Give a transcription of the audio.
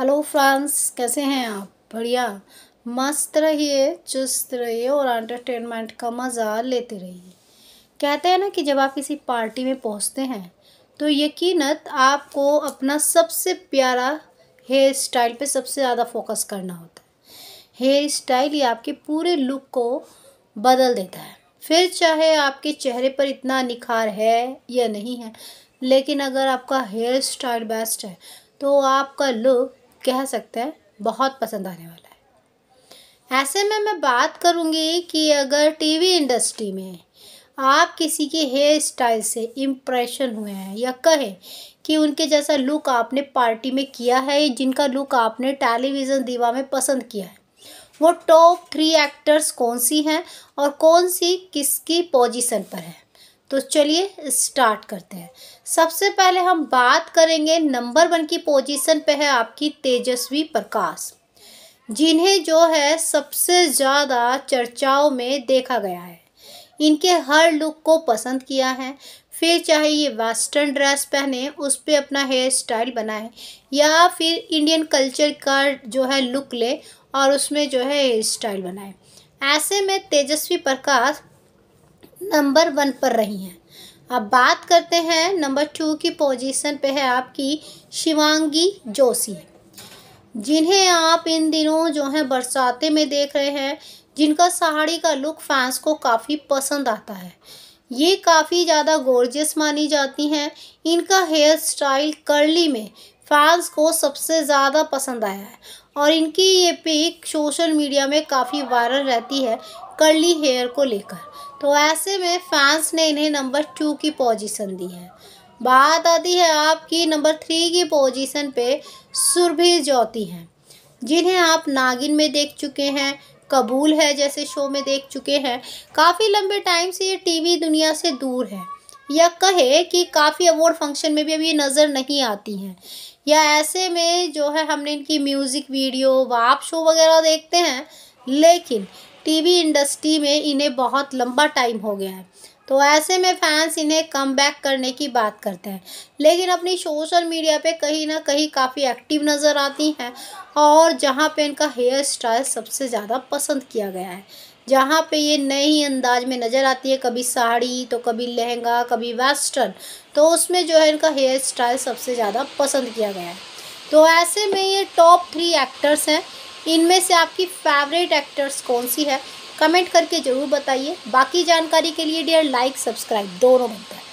hello France कैसे हैं आप बढ़िया मस्त रहिए चुस्त रहिए और एंटरटेनमेंट का मज़ा लेते रहिए कहते हैं ना कि जब आप किसी पार्टी में पहुंचते हैं तो यकीनत आपको अपना सबसे प्यारा हेयर स्टाइल पे सबसे ज़्यादा फोकस करना होता है हेयर स्टाइल ही आपके पूरे लुक को बदल देता है फिर चाहे आपके चेहरे पर इतना निखार है या नहीं है लेकिन अगर आपका हेयर स्टाइल बेस्ट है तो आपका लुक कह सकते हैं बहुत पसंद आने वाला है ऐसे में मैं बात करूँगी कि अगर टीवी इंडस्ट्री में आप किसी के हेयर स्टाइल से इम्प्रेशन हुए हैं या कहें कि उनके जैसा लुक आपने पार्टी में किया है जिनका लुक आपने टेलीविज़न दीवा में पसंद किया है वो टॉप थ्री एक्टर्स कौन सी हैं और कौन सी किसकी पोजीशन पर है तो चलिए स्टार्ट करते हैं सबसे पहले हम बात करेंगे नंबर वन की पोजीशन पे है आपकी तेजस्वी प्रकाश जिन्हें जो है सबसे ज़्यादा चर्चाओं में देखा गया है इनके हर लुक को पसंद किया है फिर चाहे ये वेस्टर्न ड्रेस पहने उस पर अपना हेयर स्टाइल बनाए या फिर इंडियन कल्चर का जो है लुक ले और उसमें जो है हेयर स्टाइल बनाए ऐसे में तेजस्वी प्रकाश नंबर वन पर रही हैं अब बात करते हैं नंबर टू की पोजीशन पे है आपकी शिवांगी जोशी जिन्हें आप इन दिनों जो है बरसाते में देख रहे हैं जिनका साड़ी का लुक फैंस को काफ़ी पसंद आता है ये काफ़ी ज़्यादा गोर्जियस मानी जाती हैं इनका हेयर स्टाइल कर्ली में फैंस को सबसे ज़्यादा पसंद आया है और इनकी ये पिक सोशल मीडिया में काफ़ी वायरल रहती है कर्ली हेयर को लेकर तो ऐसे में फैंस ने इन्हें नंबर टू की पोजीशन दी है बात आती है आपकी नंबर थ्री की पोजीशन पे सुरभि ज्योति हैं जिन्हें आप नागिन में देख चुके हैं कबूल है जैसे शो में देख चुके हैं काफ़ी लंबे टाइम से ये टीवी दुनिया से दूर है या कहे कि काफ़ी अवार्ड फंक्शन में भी अभी नज़र नहीं आती हैं या ऐसे में जो है हमने इनकी म्यूज़िक वीडियो वाप शो वगैरह देखते हैं लेकिन टीवी इंडस्ट्री में इन्हें बहुत लंबा टाइम हो गया है तो ऐसे में फैंस इन्हें कम बैक करने की बात करते हैं लेकिन अपनी सोशल मीडिया पे कहीं ना कहीं काफ़ी एक्टिव नज़र आती हैं और जहाँ पे इनका हेयर स्टाइल सबसे ज़्यादा पसंद किया गया है जहाँ पे ये नए ही अंदाज में नज़र आती है कभी साड़ी तो कभी लहंगा कभी वेस्टर्न तो उसमें जो है इनका हेयर स्टाइल सबसे ज़्यादा पसंद किया गया है तो ऐसे में ये टॉप थ्री एक्टर्स हैं इनमें से आपकी फेवरेट एक्टर्स कौन सी है कमेंट करके ज़रूर बताइए बाकी जानकारी के लिए डियर लाइक सब्सक्राइब दोनों बनता है